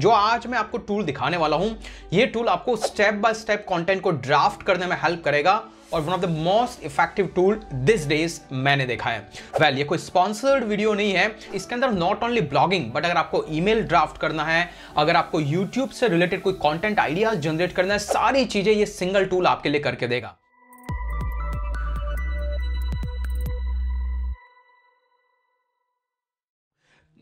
जो आज मैं आपको टूल दिखाने वाला हूं ये टूल आपको स्टेप बाय स्टेप कंटेंट को ड्राफ्ट करने में हेल्प करेगा और one of the most effective tool this days मैंने देखा है वेल well, ये कोई स्पॉन्सर्ड वीडियो नहीं है इसके अंदर नॉट ओनली ब्लॉगिंग बट अगर आपको ईमेल ड्राफ्ट करना है अगर आपको यूट्यूब से रिलेटेड कोई कॉन्टेंट आइडियाज जनरेट करना है सारी चीजें ये सिंगल टूल आपके लिए करके देगा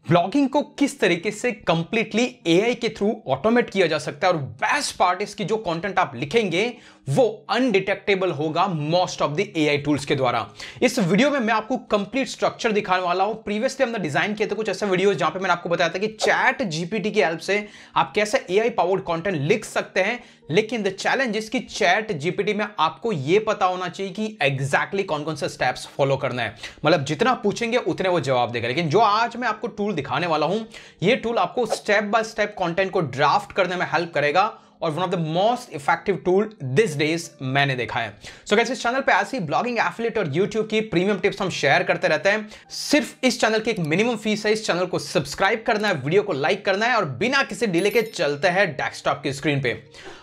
ब्लॉगिंग को किस तरीके से कंप्लीटली एआई के थ्रू ऑटोमेट किया जा सकता है और बेस्ट पार्ट इसकी जो कंटेंट आप लिखेंगे वो अनडिटेक्टेबल होगा most of the AI tools के द्वारा इस वीडियो में मैं आपको कंप्लीट स्ट्रक्चर दिखाने वाला हूं प्रीवियसली हमने डिजाइन किए थे कुछ ऐसे वीडियोस जहां पे मैंने आपको बताया था कि चैट जीपीटी की हेल्प से आप कैसे एआई पावर्ड कंटेंट लिख सकते हैं लेकिन द चैलेंज इसकी चैट जीपीटी में आपको यह पता होना चाहिए कि एग्जैक्टली exactly कौन कौन से स्टेप्स फॉलो करना है मतलब जितना पूछेंगे उतने वो जवाब देगा लेकिन जो आज मैं आपको टूल टूल दिखाने वाला हूं ये टूल आपको स्टेप बाय स्टेप कंटेंट को ड्राफ्ट करने में हेल्प करेगा और one of the most effective tool this days मैंने देखा है सो so, इस चैनल पे ऐसी ब्लॉगिंग एफिलेट और यूट्यूब की प्रीमियम टिप्स हम शेयर करते रहते हैं सिर्फ इस चैनल की एक मिनिमम फीस है इस चैनल को सब्सक्राइब करना है वीडियो को लाइक करना है और बिना किसी डिले के चलते हैं डेस्कटॉप की स्क्रीन पे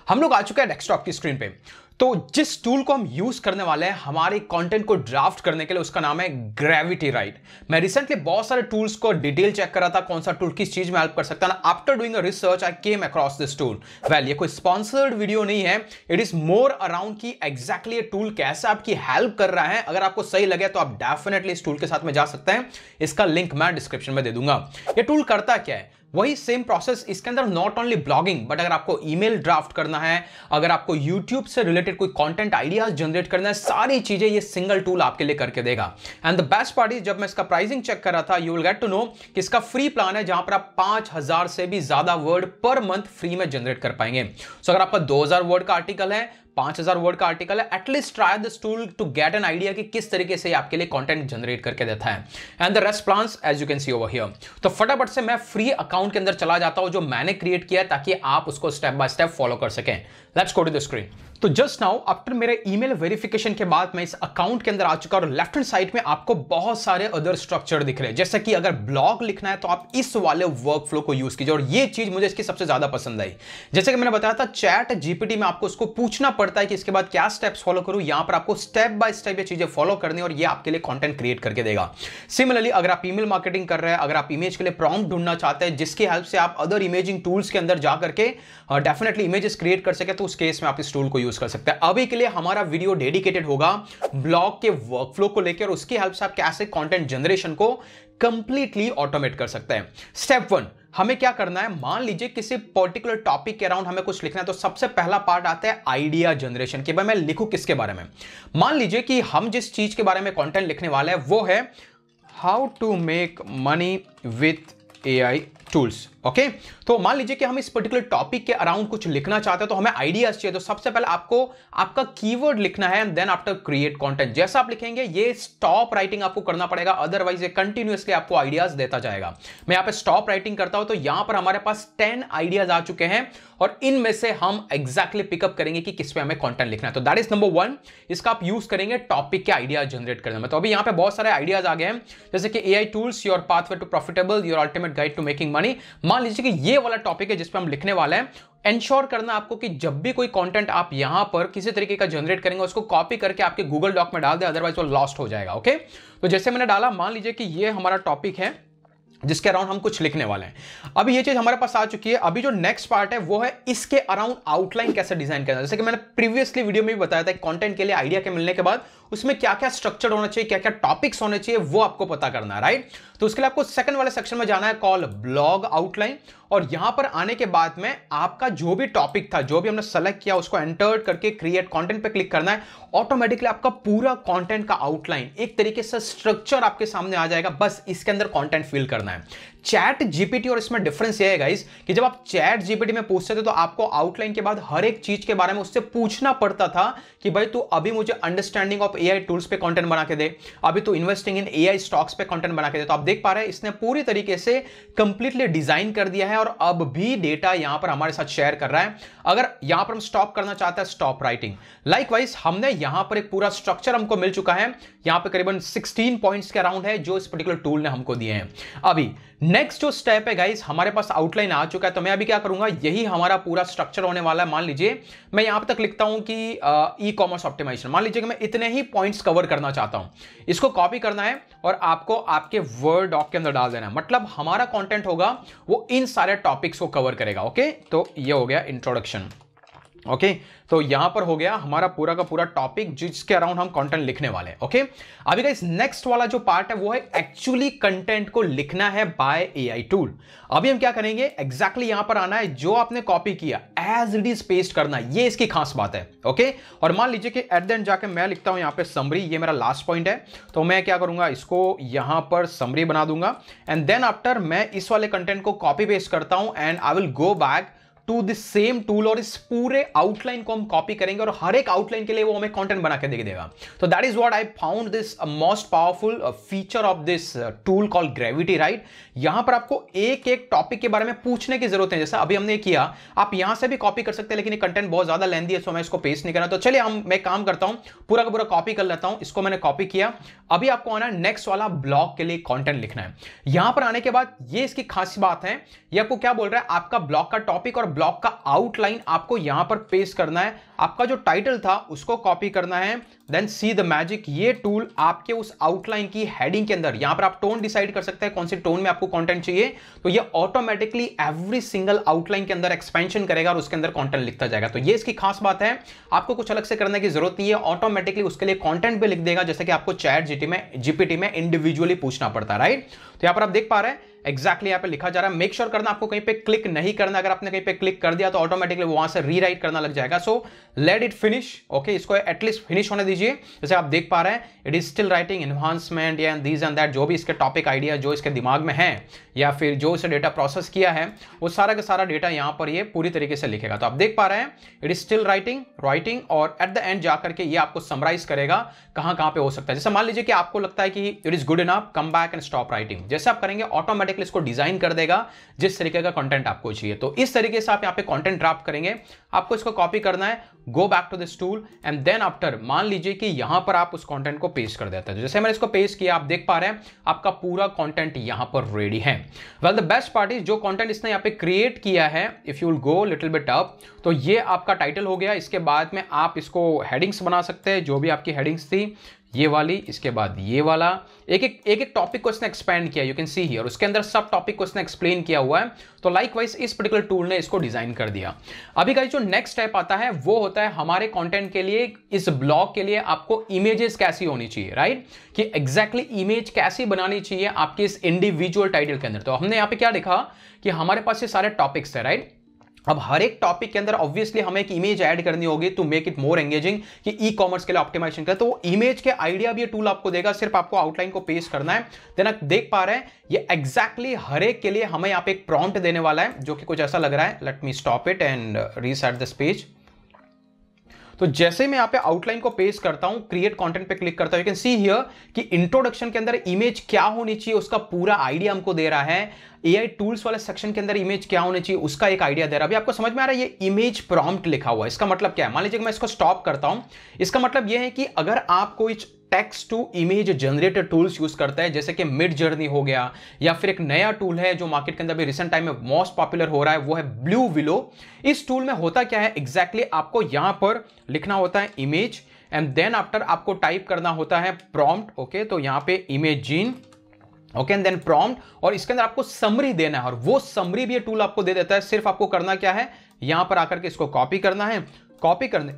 हम लोग आ चुके हैं डेस्कटॉप की स्क्रीन पे तो जिस टूल को हम यूज करने वाले हैं हमारे कंटेंट को ड्राफ्ट करने के लिए उसका नाम है ग्रेविटी राइट मैं रिसेंटली बहुत सारे टूल्स को डिटेल चेक कर रहा था कौन सा टूल किस चीज में हेल्प कर सकता है after doing research I came across this tool well ये कोई स्पॉन्सर्ड वीडियो नहीं है इट इज मोर अराउंड की एग्जैक्टली ये टूल कैसे आपकी हेल्प कर रहा है अगर आपको सही लगे तो आप डेफिनेटली इस टूल के साथ में जा सकते हैं इसका लिंक मैं डिस्क्रिप्शन में दे दूंगा ये टूल करता क्या है वही सेम प्रोसेस इसके अंदर नॉट ओनली ब्लॉगिंग बट अगर आपको ईमेल ड्राफ्ट करना है अगर आपको यूट्यूब से रिलेटेड कोई कंटेंट आइडियाज जनरेट करना है सारी चीजें ये सिंगल टूल आपके लिए करके देगा and the best part is जब मैं इसका प्राइसिंग चेक कर रहा था you will get to know कि इसका फ्री प्लान है जहां पर आप पांच हजार से भी ज्यादा वर्ड पर मंथ फ्री में जनरेट कर पाएंगे सो so अगर आपका दो हजार वर्ड का आर्टिकल है पांच हजार वर्ड का आर्टिकल है at least try this tool to get an idea कि किस तरीके से आपके लिए कंटेंट जनरेट करके देता है and the rest plan as you can see over here तो फटाफट से मैं फ्री अकाउंट के अंदर चला जाता हूं जो मैंने क्रिएट किया ताकि आप उसको स्टेप बाय स्टेप फॉलो कर सकें let's go to the screen तो जस्ट नाउ आफ्टर मेरे ईमेल वेरिफिकेशन के बाद मैं इस अकाउंट के अंदर आ चुका और लेफ्ट हैंड साइड में आपको बहुत सारे अदर स्ट्रक्चर दिख रहे हैं जैसे कि अगर ब्लॉग लिखना है तो आप इस वाले वर्क फ्लो को यूज कीजिए और ये चीज मुझे इसकी सबसे ज्यादा पसंद आई जैसे कि मैंने बताया था चैट जीपीटी में आपको उसको पूछना पड़ता है कि इसके बाद क्या स्टेप्स फॉलो करूं यहां पर आपको स्टेप बाय स्टेप ये चीजें फॉलो करनी और ये आपके लिए कॉन्टेंट क्रिएट करके देगा सिमिलरली अगर आप ईमेल मार्केटिंग कर रहे हैं अगर आप इमेज के लिए प्रॉम्प्ट ढूंढना चाहते हैं जिसकी हेल्प से आप अदर इमेजिंग टूल्स के अंदर जाकर के डेफिनेटली इमेजेस क्रिएट कर सके तो उस केस में आप इस टूल को यूज यूज कर सकते हैं अभी के लिए हमारा वीडियो डेडिकेटेड होगा ब्लॉग के वर्कफ्लो को लेकर उसकी हेल्प से आप कैसे कंटेंट जनरेशन को कंप्लीटली ऑटोमेट कर सकते हैं स्टेप वन हमें क्या करना है मान लीजिए किसी पर्टिकुलर टॉपिक के अराउंड हमें कुछ लिखना है तो सबसे पहला पार्ट आता है आइडिया जनरेशन के भाई मैं लिखू किसके बारे में मान लीजिए कि हम जिस चीज के बारे में कंटेंट लिखने वाले हैं वो है how to make money with A I tools okay तो मान लीजिए कि हम इस पर्टिकुलर टॉपिक के अराउंड कुछ लिखना चाहते हैं तो हमें आइडियाज चाहिए तो सबसे पहले आपको आपका कीवर्ड लिखना है and then after create content जैसा आप लिखेंगे ये स्टॉप राइटिंग आपको करना पड़ेगा अदरवाइज ये कंटिन्यूअसली आपको आइडियाज देता जाएगा मैं यहां पे स्टॉप राइटिंग करता हूं तो यहां पर हमारे पास टेन आइडियाज आ चुके हैं और इनमें से हम एग्जैक्टली exactly पिकअप करेंगे कि किस पे हमें कंटेंट लिखना है तो दैट इज नंबर वन इसका आप यूज करेंगे टॉपिक के आइडिया जनरेट करने में तो अभी यहां पे बहुत सारे आइडियाज आ गए हैं जैसे कि AI tools your pathway to profitable your ultimate guide to making money money मान लीजिए कि ये वाला टॉपिक है जिसपे हम लिखने वाले हैं इंश्योर करना आपको कि जब भी कोई कंटेंट आप यहां पर किसी तरीके का जनरेट करेंगे उसको कॉपी करके आपके गूगल डॉक में डाल दे अदरवाइज वो लॉस्ट हो जाएगा ओके तो जैसे मैंने डाला मान लीजिए कि ये हमारा टॉपिक है जिसके अराउंड हम कुछ लिखने वाले हैं अभी ये चीज हमारे पास आ चुकी है अभी जो नेक्स्ट पार्ट है वो है इसके अराउंड आउटलाइन कैसे डिजाइन करना जैसे कि मैंने प्रीवियसली वीडियो में भी बताया था कंटेंट के लिए आइडिया के मिलने के बाद उसमें क्या क्या स्ट्रक्चर होना चाहिए क्या क्या टॉपिक्स होने चाहिए वो आपको पता करना है राइट तो उसके लिए आपको सेकंड वाले सेक्शन में जाना है कॉल ब्लॉग आउटलाइन और यहां पर आने के बाद में आपका जो भी टॉपिक था जो भी हमने सेलेक्ट किया उसको एंटर करके क्रिएट कंटेंट पे क्लिक करना है ऑटोमेटिकली आपका पूरा कंटेंट का आउटलाइन एक तरीके से स्ट्रक्चर आपके सामने आ जाएगा बस इसके अंदर कंटेंट फिल करना है चैट जीपीटी और इसमें डिफरेंस ये है गाइस कि जब आप चैट जीपीटी में पूछते थे तो आपको आउटलाइन के बाद हर एक चीज के बारे में उससे पूछना पड़ता था कि भाई तू अभी मुझे अंडरस्टैंडिंग ऑफ एआई टूल्स पे कंटेंट बना के दे अभी तू इन्वेस्टिंग इन एआई स्टॉक्स पे कंटेंट बना के दे तो आप देख पा रहे हैं इसने पूरी तरीके से कंप्लीटली डिजाइन कर दिया है और अब भी डेटा यहां पर हमारे साथ शेयर कर रहा है अगर यहां पर हम स्टॉप करना चाहते हैं स्टॉप राइटिंग लाइकवाइज हमने यहां पर एक पूरा स्ट्रक्चर हमको मिल चुका है यहां पर करीबन सिक्सटीन पॉइंट के अराउंड है जो इस पर्टिकुलर टूल ने हमको दिए हैं अभी नेक्स्ट जो स्टेप है गाइस हमारे पास आउटलाइन आ चुका है तो मैं अभी क्या करूंगा यही हमारा पूरा स्ट्रक्चर होने वाला है मान लीजिए मैं यहां तक लिखता हूं कि ई कॉमर्स ऑप्टिमाइजेशन मान लीजिए कि मैं इतने ही पॉइंट्स कवर करना चाहता हूं इसको कॉपी करना है और आपको आपके वर्ड हुए डॉक के अंदर डाल देना है मतलब हमारा कंटेंट होगा वो इन सारे टॉपिक्स को कवर करेगा ओके तो ये हो गया इंट्रोडक्शन ओके okay, तो यहां पर हो गया हमारा पूरा का पूरा टॉपिक जिसके अराउंड हम कंटेंट लिखने वाले ओके okay? अभी इस नेक्स्ट वाला जो पार्ट है वो है एक्चुअली कंटेंट को लिखना है बाय एआई टूल अभी हम क्या करेंगे एग्जैक्टली exactly यहां पर आना है जो आपने कॉपी किया एज इट इज पेस्ट करना ये इसकी खास बात है ओके और मान लीजिए कि एट द एंड जाके मैं लिखता हूं यहां पे समरी ये मेरा लास्ट पॉइंट है तो मैं क्या करूंगा इसको यहां पर समरी बना दूंगा एंड देन आफ्टर मैं इस वाले कंटेंट को कॉपी पेस्ट करता हूं and I will go back to this same tool और इस पूरे आउटलाइन को हम कॉपी करेंगे और हर एक आउटलाइन के लिए वो हमें कंटेंट बना के दे देगा तो that is what I found this most powerful feature of this tool call Gravity Write यहां पर आपको एक एक टॉपिक के बारे में पूछने की जरूरत है जैसा अभी हमने किया आप यहां से भी कॉपी कर सकते हैं लेकिन ये कंटेंट बहुत ज्यादा लेंदी है सो मैं इसको पेस्ट नहीं करना तो चलिए हम मैं काम करता हूं पूरा का पूरा कॉपी कर लेता हूं इसको मैंने कॉपी किया अभी आपको आना नेक्स्ट वाला ब्लॉग के लिए कॉन्टेंट लिखना है यहां पर आने के बाद ये इसकी खास बात है ये आपको क्या बोल रहा है आपका ब्लॉग का टॉपिक और ब्लॉग का आउटलाइन आपको यहां पर पेस्ट करना है आपका जो टाइटल था उसको कॉपी करना है देन सी द मैजिक ये टूल आपके उस आउटलाइन की हेडिंग के अंदर यहां पर आप टोन डिसाइड कर सकते हैं कौन से टोन में आपको कंटेंट चाहिए तो ये ऑटोमेटिकली एवरी सिंगल आउटलाइन के अंदर एक्सपेंशन करेगा और उसके अंदर कंटेंट लिखता जाएगा तो ये इसकी खास बात है आपको कुछ अलग से करने की जरूरत नहीं है ऑटोमेटिकली उसके लिए कॉन्टेंट भी लिख देगा जैसे कि आपको चैट जीटी में जीपीटी में इंडिविजुअली पूछना पड़ता है राइट तो यहां पर आप देख पा रहे हैं एक्जैक्टली यहाँ पे लिखा जा रहा है मेक श्योर sure करना आपको कहीं पे क्लिक नहीं करना अगर आपने कहीं पे क्लिक कर दिया तो ऑटोमेटिकली वहां से रीराइट करना लग जाएगा so let it finish okay इसको एटलीस्ट फिनिश होने दीजिए जैसे आप देख पा रहे हैं it is still writing enhancement या दीज एंड दैट जो भी इसके टॉपिक आइडिया जो इसके दिमाग में है या फिर जो इसे डेटा प्रोसेस किया है वो सारा का सारा डेटा यहाँ पर ये पूरी तरीके से लिखेगा तो आप देख पा रहे हैं it is still writing writing और एट द एंड जाकर के ये आपको समराइज करेगा कहाँ कहाँ पे हो सकता है जैसे मान लीजिए कि आपको लगता है कि it is good enough come back and stop writing जैसे आप करेंगे ऑटोमेटिक ऑटोमेटिकली इसको डिजाइन कर देगा जिस तरीके का कंटेंट आपको चाहिए तो इस तरीके से आप यहाँ पे कंटेंट ड्राफ्ट करेंगे आपको इसको कॉपी करना है go back to this tool and then after मान लीजिए कि यहां पर आप उस कंटेंट को पेश कर देते हैं तो जैसे मैंने इसको पेश किया आप देख पा रहे हैं आपका पूरा कंटेंट यहां पर रेडी है well the best part is जो कंटेंट इसने यहाँ पे क्रिएट किया है if you'll go little bit up तो ये आपका टाइटल हो गया इसके बाद में आप इसको हेडिंग्स बना सकते हैं जो भी आपकी हेडिंग्स थी ये वाली इसके बाद ये वाला एक एक एक एक टॉपिक को इसने एक्सपेंड किया यू कैन सी ही और उसके अंदर सब टॉपिक को इसने एक्सप्लेन किया हुआ है तो लाइक वाइज इस पर्टिकुलर टूल ने इसको डिजाइन कर दिया अभी का जो नेक्स्ट स्टेप आता है वो होता है हमारे कॉन्टेंट के लिए इस ब्लॉग के लिए आपको इमेजेस कैसी होनी चाहिए राइट कि एग्जैक्टली exactly इमेज कैसी बनानी चाहिए आपके इस इंडिविजुअल टाइटल के अंदर तो हमने यहाँ पे क्या देखा कि हमारे पास ये सारे टॉपिक्स है राइट अब हर एक टॉपिक के अंदर ऑब्वियसली हमें एक इमेज ऐड करनी होगी to make it more engaging कि ई कॉमर्स के लिए ऑप्टिमाइजेशन करें तो वो इमेज के आइडिया भी ये टूल आपको देगा सिर्फ आपको आउटलाइन को पेश करना है देन आप देख पा रहे हैं ये एग्जैक्टली exactly हर एक के लिए हमें यहाँ पे एक प्रॉम्प्ट देने वाला है जो कि कुछ ऐसा लग रहा है let me stop it and reset this page तो जैसे मैं यहाँ पे आउटलाइन को पेश करता हूँ क्रिएट कंटेंट पे क्लिक करता हूँ यू कैन सी हियर कि इंट्रोडक्शन के अंदर इमेज क्या होनी चाहिए उसका पूरा आइडिया हमको दे रहा है एआई टूल्स वाले सेक्शन के अंदर इमेज क्या होनी चाहिए उसका एक आइडिया दे रहा है अभी आपको समझ में आ रहा है ये इमेज प्रॉम्प्ट लिखा हुआ है इसका मतलब क्या है मान लीजिए मैं इसको स्टॉप करता हूँ इसका मतलब यह है कि अगर आप कोई text to image generator tools use करता है जैसे कि मिड जर्नी हो गया या फिर एक नया टूल है जो मार्केट के अंदर भी रिसेंट टाइम में मोस्ट पॉपुलर हो रहा है वो है ब्लू विलो इस टूल में होता क्या है एग्जैक्टली exactly आपको यहां पर लिखना होता है इमेज एंड देन आफ्टर आपको टाइप करना होता है प्रॉम्प्ट ओके okay? तो यहां पे imagine okay and then prompt और इसके अंदर आपको समरी देना है और वो समरी भी ये टूल आपको दे देता है सिर्फ आपको करना क्या है यहां पर आकर के इसको कॉपी करना है कॉपी करने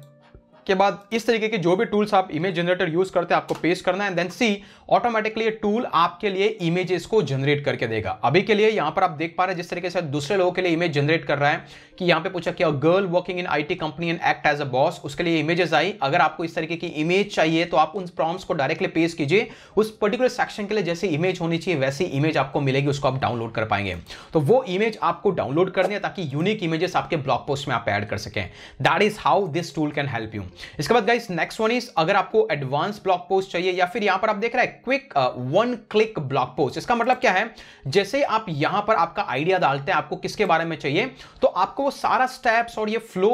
के बाद इस तरीके के जो भी टूल्स आप इमेज जनरेटर यूज करते हैं आपको पेस्ट करना है देन सी ऑटोमेटिकली टूल आपके लिए इमेजेस को जनरेट करके देगा अभी के लिए यहां पर आप देख पा रहे हैं जिस तरीके से दूसरे लोगों के लिए इमेज जनरेट कर रहा है कि यहां पे पूछा कि girl working in IT company and act as a boss उसके लिए इमेजेस आई अगर आपको इस तरीके की इमेज चाहिए तो आप उन प्रॉम्स को डायरेक्टली पेस्ट कीजिए उस पर्टिकुलर सेक्शन के लिए जैसे इमेज होनी चाहिए वैसी इमेज आपको मिलेगी उसको आप डाउनलोड कर पाएंगे तो वो इमेज आपको डाउनलोड करनी है ताकि यूनिक इमेजेस आपके ब्लॉग पोस्ट में आप एड कर सकें that is how this tool can help you इसके बाद गाइस नेक्स्ट वन इज अगर आपको एडवांस ब्लॉग पोस्ट चाहिए या फिर यहां पर आप देख रहे हैं quick one click blog post इसका मतलब क्या है जैसे आप यहां पर आपका आइडिया डालते हैं आपको किसके बारे में चाहिए तो आपको वो सारा स्टेप्स और ये फ्लो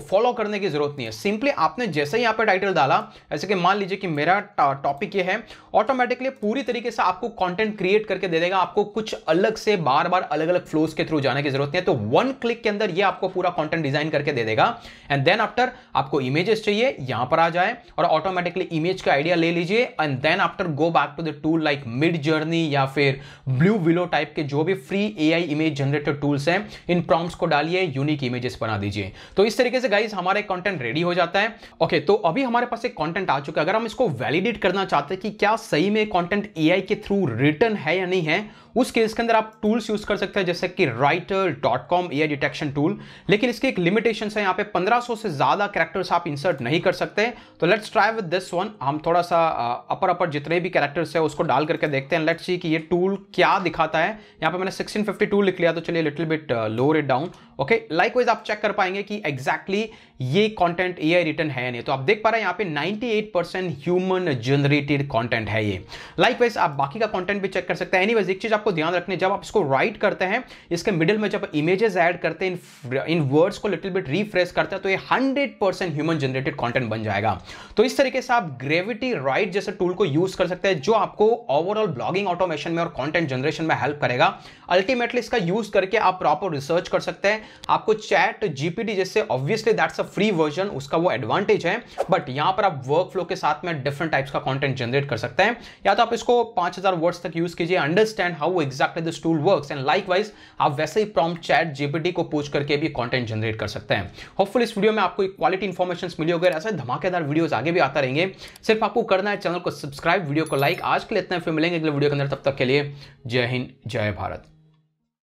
फॉलो करने की जरूरत नहीं है सिंपली आपने जैसे ही यहाँ पे टाइटल डाला ऐसे कि मान लीजिए कि मेरा टॉपिक ये है ऑटोमेटिकली पूरी तरीके से आपको कंटेंट क्रिएट करके दे देगा आपको कुछ अलग से बार बार अलग अलग फ्लोज के थ्रू जाने की जरूरत नहीं है तो वन क्लिक के अंदर ये आपको पूरा कॉन्टेंट डिजाइन करके दे देगा एंड देन आफ्टर आपको इमेजेस चाहिए यहां पर आ जाए और ऑटोमेटिकली इमेज का आइडिया ले लीजिए and then after go back to the tool like Midjourney या फिर ब्लू विलो टाइप के जो भी free a image generated tools हैं इन प्रॉम्प्ट को डालिए यूनिक इमेजेस बना दीजिए तो इस तरीके से गाइज हमारा एक रेडी हो जाता है ओके तो अभी हमारे पास एक कॉन्टेंट आ चुका है अगर हम इसको वैलिडेट करना चाहते हैं कि क्या सही में कॉन्टेंट ए के थ्रू रिटर्न है या नहीं है उस केस के अंदर आप टूल्स यूज कर सकते हैं जैसे कि writer dot com a detection tool लेकिन इसके एक लिमिटेशन है यहाँ पे 1500 से ज्यादा कैरेक्टर्स आप इंसर्ट नहीं कर सकते तो let's try with this one हम थोड़ा सा अपर अपर जितने भी कैरेक्टर्स है उसको डाल करके देखते हैं लेट्स सी कि ये टूल क्या दिखाता है यहाँ पे मैंने टूल लिख लिया तो चलिए little bit lower it down okay likewise आप चेक कर पाएंगे कि एग्जैक्टली exactly ये कंटेंट आई रिटर्न है नहीं तो आप देख पा रहे हैं यहाँ पे 98 परसेंट ह्यूमन जनरेटेड कॉन्टेंट है ये लाइकवाइज आप बाकी का कॉन्टेंट भी चेक कर सकते हैं एनीवेज एक चीज आप आपको ध्यान रखने जब आप इसको राइट करते हैं इसके मिडिल में जब इमेजेस ऐड करते हैं इन वर्ड्स को लिटिल बिट रिफ्रेश करते हैं तो ये hundred percent human generated content बन जाएगा तो इस तरीके से आप ग्रेविटी राइट जैसे टूल को यूज कर सकते हैं जो आपको ओवरऑल ब्लॉगिंग ऑटोमेशन में और कॉन्टेंट जनरेशन में हेल्प करेगा अल्टीमेटली इसका यूज करके आप प्रॉपर रिसर्च कर सकते हैं आपको चैट जीपीटी जैसे obviously that's a free version उसका वो एडवांटेज है बट यहां पर आप वर्क फ्लो के साथ में डिफरेंट टाइप्स का कॉन्टेंट जनरेट कर सकते हैं या तो आप इसको 5000 वर्ड्स तक यूज कीजिए understand how how exactly this tool work and likewise आप वैसे ही प्रॉम चैट जीपीटी को पूछ करके भी कॉन्टेंट जनरेट कर सकते हैं होपफुल इस वीडियो में आपको क्वालिटी इन्फॉर्मेशन मिली होगी ऐसे धमाकेदार वीडियोस आगे भी आता रहेंगे सिर्फ आपको करना है चैनल को सब्सक्राइब वीडियो को लाइक आज के लिए इतना फिर मिलेंगे अगले वीडियो के अंदर तब तक के लिए जय हिंद जय भारत